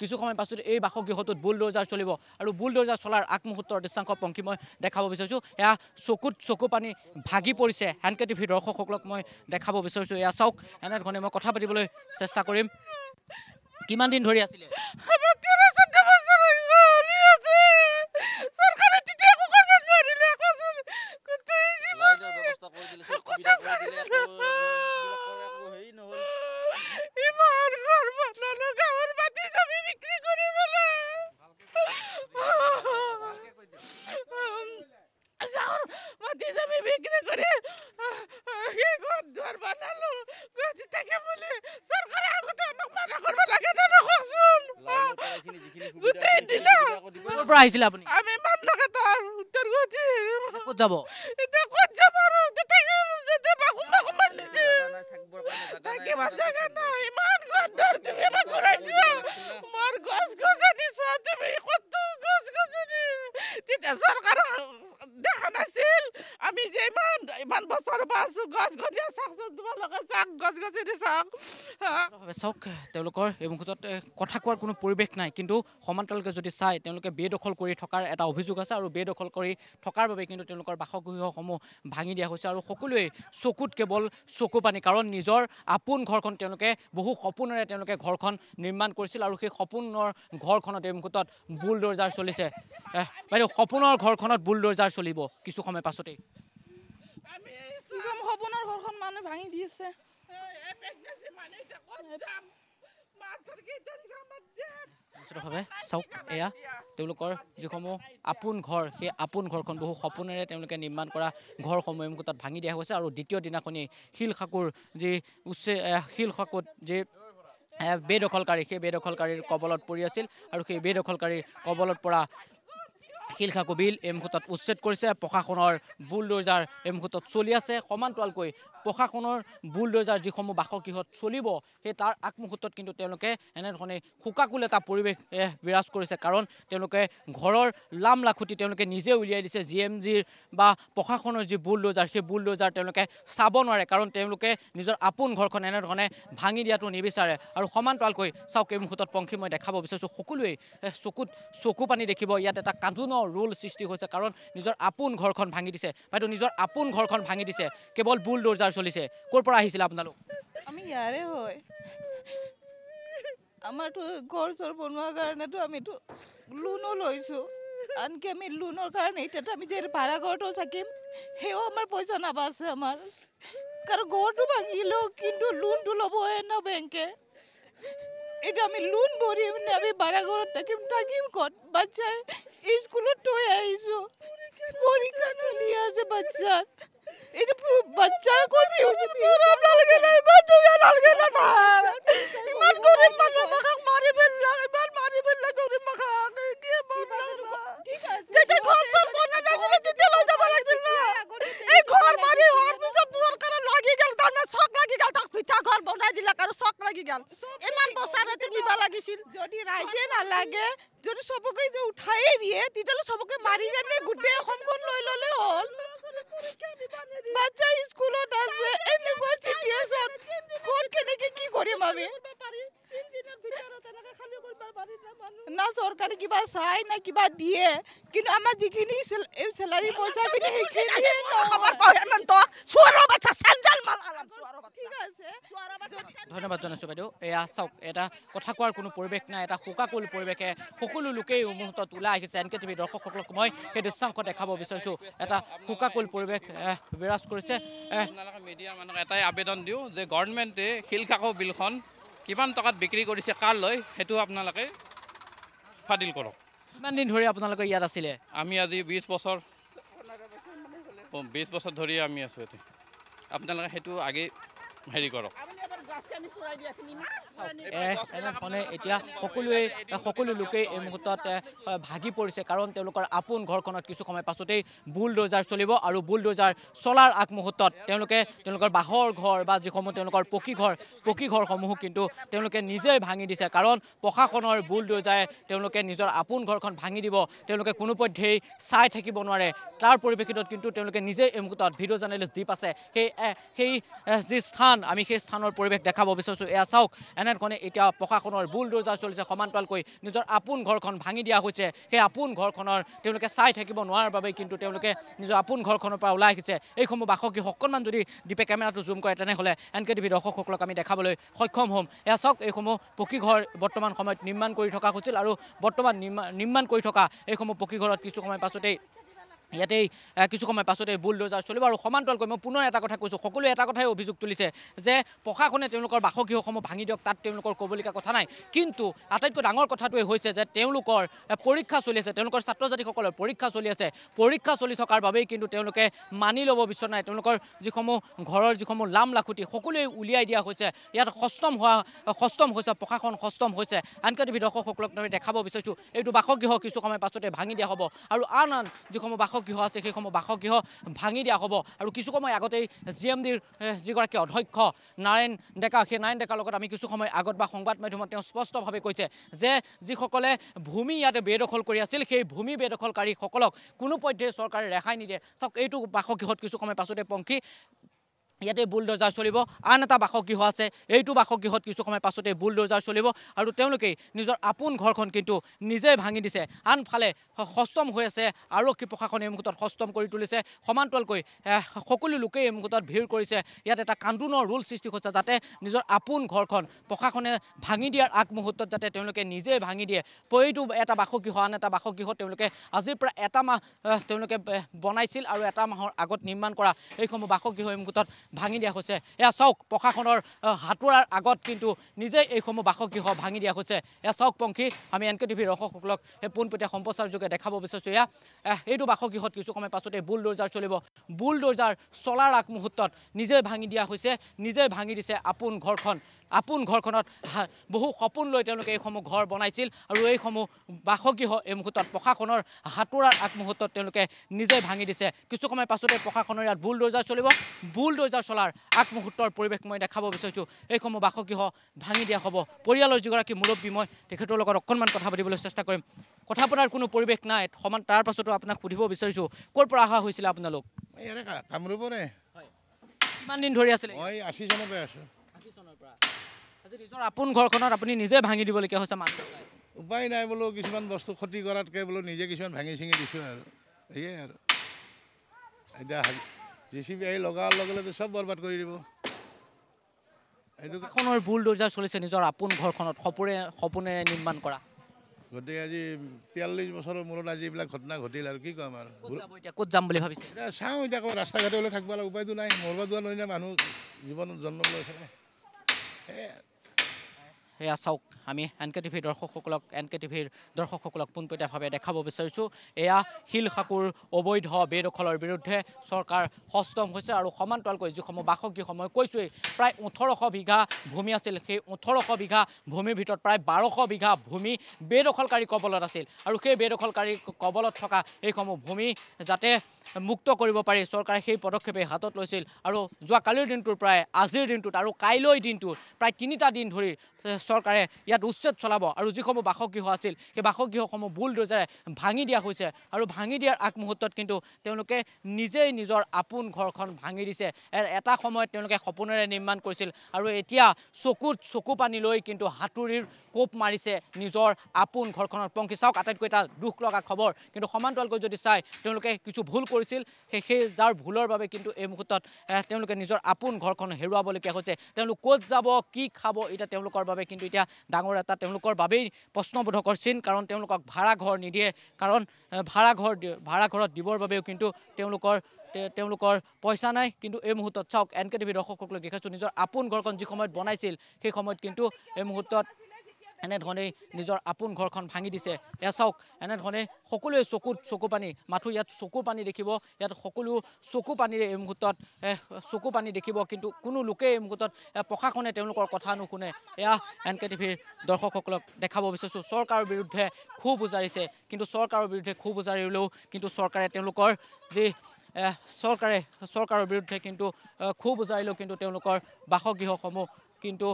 কিছু সময় পাছত এই বাসগৃহটোত বুলডোজাৰ চলিব আৰু বুলডোজাৰ চলাৰ আগমুহূৰ্তৰ দৃশ্যাংশ পংক্ষী মই দেখাব বিচাৰিছোঁ এয়া চকুত চকু পানী ভাগি পৰিছে হেনকে টিভিৰ দৰ্শকসকলক মই দেখাব বিচাৰিছোঁ এয়া চাওক এনেধৰণে মই কথা পাতিবলৈ চেষ্টা কৰিম কিমান দিন ধৰি আছিলে করে আগে ঘর দর বানালো গতি থেকে বলে সরকার আগত নম্বর করবে লাগে না রকসুন গতি দিলে ওপর আইছিল আপনি আমি মান লাগে তার উত্তর গতি কো যাব এতে কো যাব আর তে যেতে বাকুম বাকুম মানছি থাকে বাসা না ইমান ঘর দর তুমি আমার চাওক তেওঁলোকৰ এই মুহূৰ্তত কথা কোৱাৰ কোনো পৰিৱেশ নাই কিন্তু সমান্তৰালকৈ যদি চায় তেওঁলোকে বেদখল কৰি থকাৰ এটা অভিযোগ আছে আৰু বেদখল কৰি থকাৰ বাবে কিন্তু তেওঁলোকৰ বাসগৃহসমূহ ভাঙি দিয়া হৈছে আৰু সকলোৱে চকুত কেৱল চকু পানী কাৰণ নিজৰ আপোন ঘৰখন তেওঁলোকে বহু সপোনেৰে তেওঁলোকে ঘৰখন নিৰ্মাণ কৰিছিল আৰু সেই সপোনৰ ঘৰখনত এই মুহূৰ্তত বুলডৰজাৰ চলিছে বাইদেউ সপোনৰ ঘৰখনত বুলডৰজাৰ চলিব কিছু সময় পাছতেই দৃঢ়ভাৱে চাওক এয়া তেওঁলোকৰ যিসমূহ আপোন ঘৰ সেই আপোন ঘৰখন বহু সপোনেৰে তেওঁলোকে নিৰ্মাণ কৰা ঘৰসমূহ এইমুখ তাত ভাঙি দিয়া হৈছে আৰু দ্বিতীয় দিনাখনি শিল সাঁকুৰ যি উচ্চ শিল সাঁকোত যি বেদখলকাৰী সেই বেদখলকাৰীৰ কবলত পৰি আছিল আৰু সেই বেদখলকাৰীৰ কবলত পৰা শিলখা কবিল এই মুহূৰ্তত উচ্ছেদ কৰিছে প্ৰশাসনৰ বুলডোজাৰ এই মুহূৰ্তত চলি আছে সমান্তৰালকৈ প্ৰশাসনৰ বুলডোজাৰ যিসমূহ বাসগৃহত চলিব সেই তাৰ আগমুহূৰ্তত কিন্তু তেওঁলোকে এনেধৰণে শোকাকুল এটা পৰিৱেশ বিৰাজ কৰিছে কাৰণ তেওঁলোকে ঘৰৰ লাম লাখুটি তেওঁলোকে নিজে উলিয়াই দিছে জি এম জিৰ বা প্ৰশাসনৰ যি বুলডোজাৰ সেই বুলডোজাৰ তেওঁলোকে চাব নোৱাৰে কাৰণ তেওঁলোকে নিজৰ আপোন ঘৰখন এনেধৰণে ভাঙি দিয়াটো নিবিচাৰে আৰু সমান্তৰালকৈ চাওক এই মুহূৰ্তত পংখী মই দেখাব বিচাৰিছোঁ সকলোৱেই চকুত চকু পানী দেখিব ইয়াত এটা কান্ধোনৰ ডাঙৰ ৰোল সৃষ্টি হৈছে কাৰণ নিজৰ আপোন ঘৰখন ভাঙি দিছে বাইদেউ নিজৰ আপোন ঘৰখন ভাঙি দিছে কেৱল বুল ডৰ্জাৰ চলিছে ক'ৰ পৰা আহিছিলে আপোনালোক আমি ইয়াৰে হয় আমাৰতো ঘৰ চৰ বনোৱাৰ কাৰণেতো আমিতো লোনো লৈছোঁ আনকি আমি লোনৰ কাৰণে এতিয়াতো আমি যে ভাড়া ঘৰটো থাকিম সেয়াও আমাৰ পইচা নাবাছে আমাৰ কাৰণ ঘৰটো ভাঙিলেও কিন্তু লোনটো ল'বই ন বেংকে এটা আমি লোন ভরি এমনি আমি বারা ঘর থাকিম থাকিম কর বাচ্চায় স্কুলে টই আইছো পরীক্ষা চলি আছে বাচ্চার এটা বাচ্চার করবি হচ্ছে পুরো না এবার তুই না ইমান গরিব কি বাবা ঠিক আছে না হ্যাঁ, এই ঘর মারি হওয়ার পিছত তোর লাগি গেল তার না লাগি গেল পিঠা ঘর বনাই দিলা কারণ শখ লাগি গেল লাগিছিল যদি ৰাইজে নালাগে যদি চবকে উঠায়ে দিয়ে তেতিয়াহ'লে চবকে মাৰি কেনে গোটেই অসমখন লৈ ল'লে হ'ল বাচ্চা স্কুলত আছে এনেকুৱা চিটুৱেশ্যন ক'ত কেনেকৈ কি কৰিম আমি না চৰকাৰে কিবা চাই না কিবা দিয়ে কিন্তু আমাৰ যিখিনি চেলাৰী পইচা সেইখিনি ধন্যবাদ জনাইছোঁ বাইদেউ এয়া চাওক এটা কথা কোৱাৰ কোনো পৰিৱেশ নাই এটা শোকাকুল পৰিৱেশে সকলো লোকেই মুহূৰ্তত ওলাই আহিছে এন কে টিভি দৰ্শকসকলক মই সেই দৃশ্যাংশ দেখাব বিচাৰিছোঁ এটা শোকাকুল পৰিৱেশ বিৰাজ কৰিছে মিডিয়াৰ মানুহক এটাই আবেদন দিওঁ যে গভৰ্ণমেণ্টে শিলখাকো বিলখন কিমান টকাত বিক্ৰী কৰিছে কাৰ লৈ সেইটো আপোনালোকে ফাদিল কৰক কিমান দিন ধৰি আপোনালোকে ইয়াত আছিলে আমি আজি বিছ বছৰ বিছ বছৰ ধৰি আমি আছোঁ এতিয়া আপোনালোকে সেইটো আগে হেৰি কৰক এনেধৰণে এতিয়া সকলোৱে সকলো লোকেই এই মুহূৰ্তত ভাগি পৰিছে কাৰণ তেওঁলোকৰ আপোন ঘৰখনত কিছু সময় পাছতেই বুলডোজাৰ চলিব আৰু বুলডোজাৰ চলাৰ আগ মুহূৰ্তত তেওঁলোকে তেওঁলোকৰ বাঁহৰ ঘৰ বা যিসমূহ তেওঁলোকৰ পকীঘৰ ঘৰসমূহো কিন্তু তেওঁলোকে নিজেই ভাঙি দিছে কাৰণ প্ৰশাসনৰ বুলডোজাৰে তেওঁলোকে নিজৰ আপোন ঘৰখন ভাঙি দিব তেওঁলোকে কোনোপধ্যেই চাই থাকিব নোৱাৰে তাৰ পৰিপ্ৰেক্ষিতত কিন্তু তেওঁলোকে নিজেই এই মুহূৰ্তত ভিডিঅ' জাৰ্নেলিষ্ট দ্বীপ আছে সেই সেই যি স্থান আমি সেই স্থানৰ পৰিৱেশ দেখাব বিচাৰিছোঁ এয়া চাওক এনেধৰণে এতিয়া প্ৰশাসনৰ বুলডোজাৰ চলিছে সমান্তৰালকৈ নিজৰ আপোন ঘৰখন ভাঙি দিয়া হৈছে সেই আপোন ঘৰখনৰ তেওঁলোকে চাই থাকিব নোৱাৰাৰ বাবেই কিন্তু তেওঁলোকে নিজৰ আপোন ঘৰখনৰ পৰা ওলাই আহিছে এইসমূহ বাসগৃহ অকণমান যদি দীপে কেমেৰাটো জুম কৰে তেনেহ'লে এন কে টিভি দৰ্শকসকলক আমি দেখাবলৈ সক্ষম হ'ম এয়া চাওক এইসমূহ পকীঘৰ বৰ্তমান সময়ত নিৰ্মাণ কৰি থকা হৈছিল আৰু বৰ্তমান নিৰ্মাণ কৰি থকা এইসমূহ পকীঘৰত কিছু সময় পাছতেই ইয়াতেই কিছু সময় পাছতে বুলডোজাৰ চলিব আৰু সমান্তৰালকৈ মই পুনৰ এটা কথা কৈছোঁ সকলোৱে এটা কথাই অভিযোগ তুলিছে যে প্ৰশাসনে তেওঁলোকৰ বাসগৃহসমূহ ভাঙি দিয়ক তাত তেওঁলোকৰ ক'বলগীয়া কথা নাই কিন্তু আটাইতকৈ ডাঙৰ কথাটোৱে হৈছে যে তেওঁলোকৰ পৰীক্ষা চলি আছে তেওঁলোকৰ ছাত্ৰ ছাত্ৰীসকলৰ পৰীক্ষা চলি আছে পৰীক্ষা চলি থকাৰ বাবেই কিন্তু তেওঁলোকে মানি ল'ব বিচৰা নাই তেওঁলোকৰ যিসমূহ ঘৰৰ যিসমূহ লাম লাখুটি সকলোৱে উলিয়াই দিয়া হৈছে ইয়াত সষ্টম হোৱা সষ্টম হৈছে প্ৰশাসন সষ্টম হৈছে আনকি টিভি দৰ্শকসকলক আমি দেখাব বিচাৰিছোঁ এইটো বাসগৃহ কিছু সময় পাছতে ভাঙি দিয়া হ'ব আৰু আন আন যিসমূহ বাসগৃহ বাসগৃহ আছে সেইসমূহ বাসগৃহ ভাঙি দিয়া হ'ব আৰু কিছু সময় আগতেই জি এম ডিৰ যিগৰাকী অধ্যক্ষ নাৰায়ণ ডেকা সেই নাৰায়ণ ডেকাৰ লগত আমি কিছু সময় আগত বা সংবাদ মাধ্যমত তেওঁ স্পষ্টভাৱে কৈছে যে যিসকলে ভূমি ইয়াতে বেদখল কৰি আছিল সেই ভূমি বেদখলকাৰীসকলক কোনো কোনোপধ্যেই চৰকাৰে ৰেহাই নিদিয়ে চাওক এইটো বাসগৃহত কিছু সময় পাছতে পংখী ইয়াতে বুলডোজাৰ চলিব আন এটা বাসগৃহ আছে এইটো বাসগৃহত কিছু সময় পাছতে বুলডোজাৰ চলিব আৰু তেওঁলোকেই নিজৰ আপোন ঘৰখন কিন্তু নিজে ভাঙি দিছে আনফালে সষ্টম হৈ আছে আৰক্ষী প্ৰশাসনে এই মুহূৰ্তত সষ্টম কৰি তুলিছে সমান্তৰালকৈ সকলো লোকেই এই মুহূৰ্তত ভিৰ কৰিছে ইয়াত এটা কান্দোনৰ ৰুল সৃষ্টি কৰিছে যাতে নিজৰ আপোন ঘৰখন প্ৰশাসনে ভাঙি দিয়াৰ আগমুহূৰ্তত যাতে তেওঁলোকে নিজে ভাঙি দিয়ে পৰিটো এটা বাসগৃহ আন এটা বাসগৃহত তেওঁলোকে আজিৰ পৰা এটা মাহ তেওঁলোকে বনাইছিল আৰু এটা মাহৰ আগত নিৰ্মাণ কৰা এইসমূহ বাসগৃহ এই মুহূৰ্তত ভাঙি দিয়া হৈছে এয়া চাওক প্ৰশাসনৰ হাতোৰাৰ আগত কিন্তু নিজেই এইসমূহ বাসগৃহ ভাঙি দিয়া হৈছে এয়া চাওক পংখী আমি এন কে টিভি দৰ্শকসকলক সেই পোনপটীয়া সম্প্ৰচাৰযোগে দেখাব বিচাৰিছোঁ এয়া এইটো বাসগৃহত কিছু সময় পাছতে বুলডোজাৰ চলিব বুল দৰ্জাৰ চলাৰ আগমুহূৰ্তত নিজেই ভাঙি দিয়া হৈছে নিজেই ভাঙি দিছে আপোন ঘৰখন আপোন ঘৰখনত বহু সপোন লৈ তেওঁলোকে এইসমূহ ঘৰ বনাইছিল আৰু এইসমূহ বাসগৃহ এই মুহূৰ্তত প্ৰশাসনৰ সাঁতোৰাৰ আগমুহূৰ্তত তেওঁলোকে নিজে ভাঙি দিছে কিছু সময় পাছতে প্ৰশাসনৰ ইয়াত বুল দৰ্জা চলিব বুল দৰ্জা চলাৰ আগমুহূৰ্তৰ পৰিৱেশ মই দেখাব বিচাৰিছোঁ এইসমূহ বাসগৃহ ভাঙি দিয়া হ'ব পৰিয়ালৰ যিগৰাকী মুৰব্বী মই তেখেতৰ লগত অকণমান কথা পাতিবলৈ চেষ্টা কৰিম কথা পতাৰ কোনো পৰিৱেশ নাই সমান তাৰ পাছতো আপোনাক সুধিব বিচাৰিছোঁ ক'ৰ পৰা অহা হৈছিলে আপোনালোক কামৰূপৰে কিমান দিন ধৰি আছিলে মই আশী জনৰ পৰা আছোঁ উপায় নাই বোলো কিছুমান বস্তু ক্ষতি কৰাতকৈ বোলো নিজে কিছুমান ভাঙি ছিঙি দিছোঁ আৰু সেয়াই আৰু এতিয়া জে চি বি আহি লগাৰ লগে লগে চব বৰবাদ কৰি দিব এইটোখনৰ চলিছে নিজৰ আপোন ঘৰখনত সপোনে সপোনেৰে নিৰ্মাণ কৰা গতিকে আজি তিয়াল্লিছ বছৰৰ মূৰত আজি এইবিলাক ঘটনা ঘটিল আৰু কি ক'ম আৰু ক'ত যাম বুলি ভাবিছে চাওঁ এতিয়া ৰাস্তা ঘাটে হ'লে থাকিব লাগে উপায়টো নাই মৰবা যোৱা নহয় মানুহ জীৱন জন্ম লৈছে সেয়া চাওক আমি এন কে টিভিৰ দৰ্শকসকলক এন কে টিভিৰ দৰ্শকসকলক পোনপটীয়াভাৱে দেখাব বিচাৰিছোঁ এয়া শিল শিলসাঁকুৰ অবৈধ বেদখলৰ বিৰুদ্ধে চৰকাৰ সষ্টম হৈছে আৰু সমান্তৰালকৈ যিসমূহ বাসগৃহসমূহ কৈছোঁৱেই প্ৰায় ওঠৰশ বিঘা ভূমি আছিল সেই ওঠৰশ বিঘা ভূমিৰ ভিতৰত প্ৰায় বাৰশ বিঘা ভূমি বেদখলকাৰী কবলত আছিল আৰু সেই বেদখলকাৰী কবলত থকা এইসমূহ ভূমি যাতে মুক্ত কৰিব পাৰি চৰকাৰে সেই পদক্ষেপে হাতত লৈছিল আৰু যোৱা কালিৰ দিনটোৰ প্ৰায় আজিৰ দিনটোত আৰু কাইলৈ দিনটোত প্ৰায় তিনিটা দিন ধৰি চৰকাৰে ইয়াত উচ্ছেদ চলাব আৰু যিসমূহ বাসগৃহ আছিল সেই বাসগৃহসমূহ বুল বুলডোজাৰে ভাঙি দিয়া হৈছে আৰু ভাঙি দিয়াৰ আগমুহূৰ্তত কিন্তু তেওঁলোকে নিজেই নিজৰ আপোন ঘৰখন ভাঙি দিছে এটা সময়ত তেওঁলোকে সপোনেৰে নিৰ্মাণ কৰিছিল আৰু এতিয়া চকুত চকু পানী লৈ কিন্তু সাঁতুৰিৰ কোপ মাৰিছে নিজৰ আপোন ঘৰখনৰ পংখী চাওক আটাইতকৈ এটা দুখ লগা খবৰ কিন্তু সমান্তৰালকৈ যদি চাই তেওঁলোকে কিছু ভুল কৰিছে কৰিছিল সেই সেই যাৰ ভুলৰ বাবে কিন্তু এই মুহূৰ্তত তেওঁলোকে নিজৰ আপোন ঘৰখন হেৰুৱাবলগীয়া হৈছে তেওঁলোক ক'ত যাব কি খাব এতিয়া তেওঁলোকৰ বাবে কিন্তু এতিয়া ডাঙৰ এটা তেওঁলোকৰ বাবেই প্ৰশ্নবোধকৰ চিন কাৰণ তেওঁলোকক ভাড়া ঘৰ নিদিয়ে কাৰণ ভাড়াঘৰ ভাড়াঘৰত দিবৰ বাবেও কিন্তু তেওঁলোকৰ তেওঁলোকৰ পইচা নাই কিন্তু এই মুহূৰ্তত চাওক এন কে টিভি দৰ্শকসকলক দেখাইছোঁ নিজৰ আপোন ঘৰখন যি সময়ত বনাইছিল সেই সময়ত কিন্তু এই মুহূৰ্তত এনেধৰণেই নিজৰ আপোন ঘৰখন ভাঙি দিছে এয়া চাওক এনেধৰণে সকলোৱে চকুত চকু পানী মাথো ইয়াত চকু পানী দেখিব ইয়াত সকলো চকু পানীৰে এই মুহূৰ্তত চকু পানী দেখিব কিন্তু কোনো লোকেই এই মুহূৰ্তত প্ৰশাসনে তেওঁলোকৰ কথা নুশুনে এয়া এন কে টিভিৰ দৰ্শকসকলক দেখাব বিচাৰিছোঁ চৰকাৰৰ বিৰুদ্ধে খুব উজাৰিছে কিন্তু চৰকাৰৰ বিৰুদ্ধে খুব উজাৰিলেও কিন্তু চৰকাৰে তেওঁলোকৰ যি চৰকাৰে চৰকাৰৰ বিৰুদ্ধে কিন্তু খুব উজাৰিলেও কিন্তু তেওঁলোকৰ বাসগৃহসমূহ কিন্তু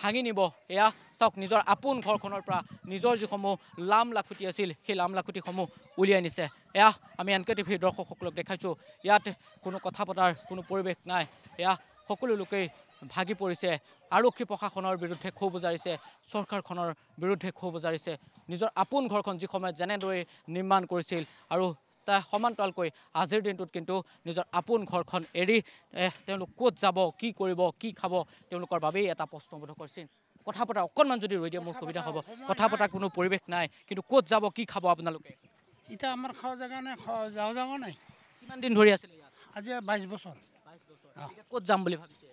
ভাঙি নিব এয়া চাওক নিজৰ আপোন ঘৰখনৰ পৰা নিজৰ যিসমূহ লাম লাখুটি আছিল সেই লাম লাখুটিসমূহ উলিয়াই নিছে এয়া আমি এন এনকে টিভিৰ দৰ্শকসকলক দেখাইছোঁ ইয়াত কোনো কথা পতাৰ কোনো পৰিৱেশ নাই এয়া সকলো লোকেই ভাগি পৰিছে আৰক্ষী প্ৰশাসনৰ বিৰুদ্ধে ক্ষোভ বজাৰিছে চৰকাৰখনৰ বিৰুদ্ধে ক্ষোভ বজাৰিছে নিজৰ আপোন ঘৰখন যি সময়ত যেনেদৰে নিৰ্মাণ কৰিছিল আৰু সপ্তাহে সমান্তৰালকৈ আজিৰ দিনটোত কিন্তু নিজৰ আপোন ঘৰখন এৰি তেওঁলোক ক'ত যাব কি কৰিব কি খাব তেওঁলোকৰ বাবেই এটা প্ৰশ্নবোধক কৰিছিল কথা পতা অকণমান যদি ৰৈ দিয়ে মোৰ সুবিধা হ'ব কথা পতাৰ কোনো পৰিৱেশ নাই কিন্তু ক'ত যাব কি খাব আপোনালোকে এতিয়া আমাৰ খোৱা জেগা নাই খোৱা যাওঁ যাব নাই কিমান দিন ধৰি আছিলে ক'ত যাম বুলি ভাবিছে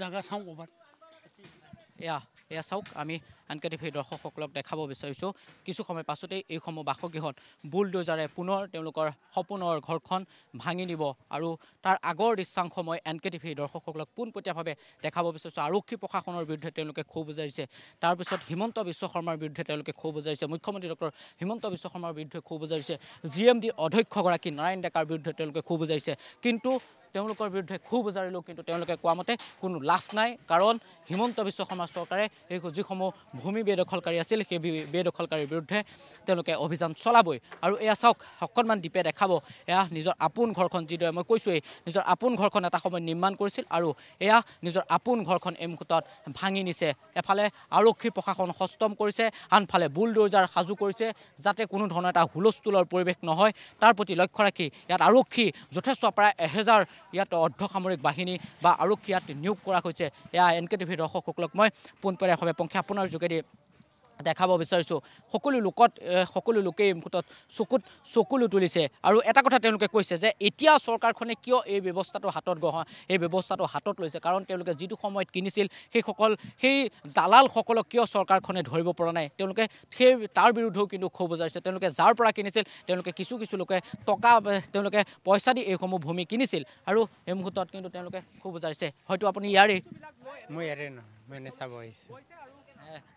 জেগা চাওঁ এয়া চাওক আমি আনকি টিভি দৰ্শকসকলক দেখাব বিচাৰিছোঁ কিছু সময় পাছতেই এইসমূহ বাসগৃহত বুলডোজাৰে পুনৰ তেওঁলোকৰ সপোনৰ ঘৰখন ভাঙি দিব আৰু তাৰ আগৰ দৃশ্যাংশ মই এন কে টিভি দৰ্শকসকলক পোনপটীয়াভাৱে দেখাব বিচাৰিছোঁ আৰক্ষী প্ৰশাসনৰ বিৰুদ্ধে তেওঁলোকে ক্ষোভ বুজাইছে তাৰপিছত হিমন্ত বিশ্ব শৰ্মাৰ বিৰুদ্ধে তেওঁলোকে ক্ষোভ বুজাইছে মুখ্যমন্ত্ৰী ডক্টৰ হিমন্ত বিশ্ব শৰ্মাৰ বিৰুদ্ধে ক্ষোভ বুজাৰিছে জি এম ডি অধ্যক্ষগৰাকী নাৰায়ণ ডেকাৰ বিৰুদ্ধে তেওঁলোকে ক্ষোভ বুজাৰিছে কিন্তু তেওঁলোকৰ বিৰুদ্ধে খু বজাৰিলেও কিন্তু তেওঁলোকে কোৱা মতে কোনো লাভ নাই কাৰণ হিমন্ত বিশ্ব শৰ্মা চৰকাৰে এই যিসমূহ ভূমি বেদখলকাৰী আছিল সেই বেদখলকাৰীৰ বিৰুদ্ধে তেওঁলোকে অভিযান চলাবই আৰু এয়া চাওক অকণমান দ্বীপে দেখাব এয়া নিজৰ আপোন ঘৰখন যিদৰে মই কৈছোঁৱেই নিজৰ আপোন ঘৰখন এটা সময় নিৰ্মাণ কৰিছিল আৰু এয়া নিজৰ আপোন ঘৰখন এই মুহূৰ্তত ভাঙি নিছে এফালে আৰক্ষী প্ৰশাসন সষ্টম কৰিছে আনফালে বুলডোজাৰ সাজু কৰিছে যাতে কোনো ধৰণৰ এটা হুলস্থুলৰ পৰিৱেশ নহয় তাৰ প্ৰতি লক্ষ্য ৰাখি ইয়াত আৰক্ষী যথেষ্ট প্ৰায় এহেজাৰ ইয়াত অৰ্ধ সামৰিক বাহিনী বা আৰক্ষী ইয়াত নিয়োগ কৰা হৈছে এয়া এন কে টিভিৰ দৰ্শকসলক মানে পুনপৰিয়াভাবে পক্ষে আপনাৰ যোগেদি দেখাব বিচাৰিছোঁ সকলো লোকত সকলো লোকেই মুঠত চকুত চকুলো তুলিছে আৰু এটা কথা তেওঁলোকে কৈছে যে এতিয়া চৰকাৰখনে কিয় এই ব্যৱস্থাটো হাতত গ্ৰহণ এই ব্যৱস্থাটো হাতত লৈছে কাৰণ তেওঁলোকে যিটো সময়ত কিনিছিল সেইসকল সেই দালালসকলক কিয় চৰকাৰখনে ধৰিব পৰা নাই তেওঁলোকে সেই তাৰ বিৰুদ্ধেও কিন্তু ক্ষোভ বজাৰিছে তেওঁলোকে যাৰ পৰা কিনিছিল তেওঁলোকে কিছু কিছু লোকে টকা তেওঁলোকে পইচা দি এইসমূহ ভূমি কিনিছিল আৰু সেই মুহূৰ্তত কিন্তু তেওঁলোকে ক্ষোভ বজাৰিছে হয়তো আপুনি ইয়াৰে মই ইয়াৰে নহয় মই এনে চাব আহিছোঁ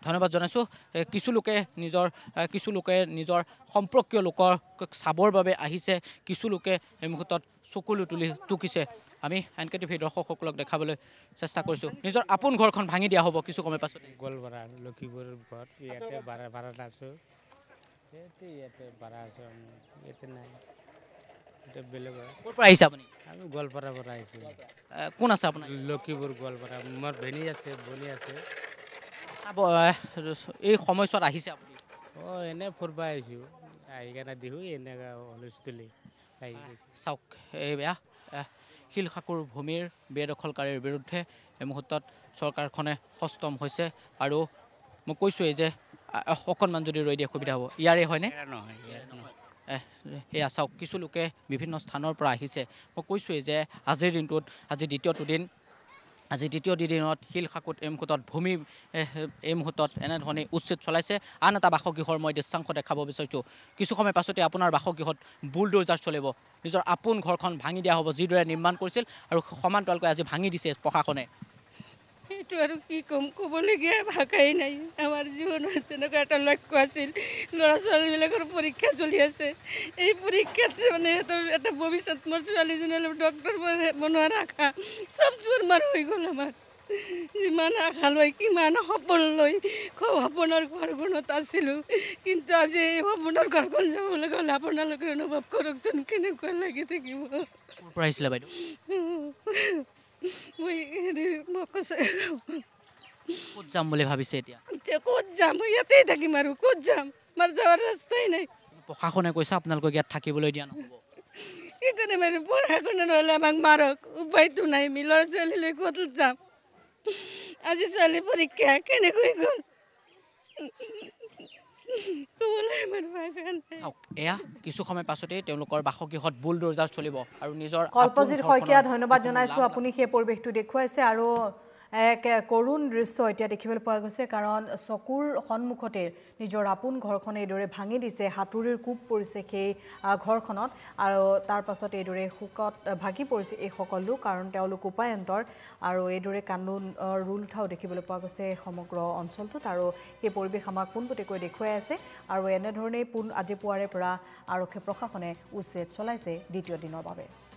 ধন্যবাদ জনাইছো কিছু লোকে নিজৰ কিছু লোকে নিজৰ সম্পৰ্কীয় লোকৰ চাবৰ বাবে আহিছে কিছু লোকে সেই মুহূৰ্তত চকুলো তুলি টুকিছে আমি এন কে টিভিৰ দৰ্শকসকলক দেখাবলৈ চেষ্টা কৰিছোঁ নিজৰ আপোন ঘৰখন ভাঙি দিয়া হ'ব কিছু কমে পাছত গোৱালপাৰা কোন আছে আপোনাৰ লক্ষীপুৰ গোৱালপাৰা মোৰ ভেনী আছে বলি আছে এই সময়ছোৱাত আহিছে আপুনি অঁ এনেই আহিছোঁ আহি কেনে দিহু এনেকৈ হুলস্থলী চাওক এই বেয়া শিলশাকুৰ ভূমিৰ বেদখলকাৰীৰ বিৰুদ্ধে এই মুহূৰ্তত চৰকাৰখনে সষ্টম হৈছে আৰু মই কৈছোঁৱেই যে অকণমান যদি ৰৈ দিয়ে সুবিধা হ'ব ইয়াৰে হয়নে এয়া চাওক কিছু লোকে বিভিন্ন স্থানৰ পৰা আহিছে মই কৈছোঁৱেই যে আজিৰ দিনটোত আজি দ্বিতীয়টো দিন আজি দ্বিতীয় দিনত শিল দুদিনত এই মুহূৰ্তত ভূমি এই মুহূৰ্তত এনেধৰণে উচ্ছেদ চলাইছে আন এটা বাসগৃহৰ মই দৃশ্যাংশ দেখাব বিচাৰিছোঁ কিছু সময় পাছতে আপোনাৰ বাসগৃহত বুলডোজাৰ চলিব নিজৰ আপোন ঘৰখন ভাঙি দিয়া হ'ব যিদৰে নিৰ্মাণ কৰিছিল আৰু সমান্তৰালকৈ আজি ভাঙি দিছে প্ৰশাসনে সেইটো আৰু কি ক'ম ক'বলগীয়া ভাষাই নাই আমাৰ জীৱনত যেনেকুৱা এটা লক্ষ্য আছিল ল'ৰা ছোৱালীবিলাকৰ পৰীক্ষা চলি আছে এই পৰীক্ষাত মানে সিহঁতৰ এটা ভৱিষ্যত মোৰ ছোৱালীজনী অলপ ডক্টৰ বনোৱাৰ আশা চব জোৰ মাৰ হৈ গ'ল আমাৰ যিমান আশা লয় কিমান সপোন লৈ খুব সপোনৰ ঘৰখনত আছিলোঁ কিন্তু আজি এই সপোনৰ ঘৰখন যাবলৈ গ'লে আপোনালোকে অনুভৱ কৰকচোন কেনেকুৱা লাগি থাকিব মই হেৰি মই কৈছোঁ ক'ত যাম বুলি ভাবিছে এতিয়া এতিয়া ক'ত যাম মই ইয়াতেই থাকিম আৰু ক'ত যাম মাৰ যাৱাৰ ৰাস্তাই নাই প্ৰশাসনে কৈছে আপোনালোকক ইয়াত থাকিবলৈ দিয়া নহ'ব কি কৰে মাৰি প্ৰশাসনে নহ'লে আমাক মাৰক উপায়টো নাই মি ল'ৰা ছোৱালী লৈ ক'ত যাম আজি ছোৱালী পৰীক্ষা কেনেকৈ গ'ল ক'বলৈ এয়া কিছু সময় পাছতেই তেওঁলোকৰ বাসগৃহত বুলডোজাৰ চলিব আৰু নিজৰ কল্পজিৎ শইকীয়া ধন্যবাদ জনাইছো আপুনি সেই পৰিৱেশটো দেখুৱাইছে আৰু এক কৰুণ দৃশ্য এতিয়া দেখিবলৈ পোৱা গৈছে কাৰণ চকুৰ সন্মুখতে নিজৰ আপোন ঘৰখনে এইদৰে ভাঙি দিছে হাতুৰিৰ কূপ পৰিছে সেই ঘৰখনত আৰু তাৰ পাছত এইদৰে শোকত ভাগি পৰিছে এইসকল লোক কাৰণ তেওঁলোক উপায়ন্তৰ আৰু এইদৰে কান্দোন ৰুল উঠাও দেখিবলৈ পোৱা গৈছে সমগ্ৰ অঞ্চলটোত আৰু সেই পৰিৱেশ আমাক পোনপটীয়াকৈ দেখুৱাই আছে আৰু এনেধৰণেই পোন আজি পুৱাৰে পৰা আৰক্ষী প্ৰশাসনে উচ্ছেদ চলাইছে দ্বিতীয় দিনৰ বাবে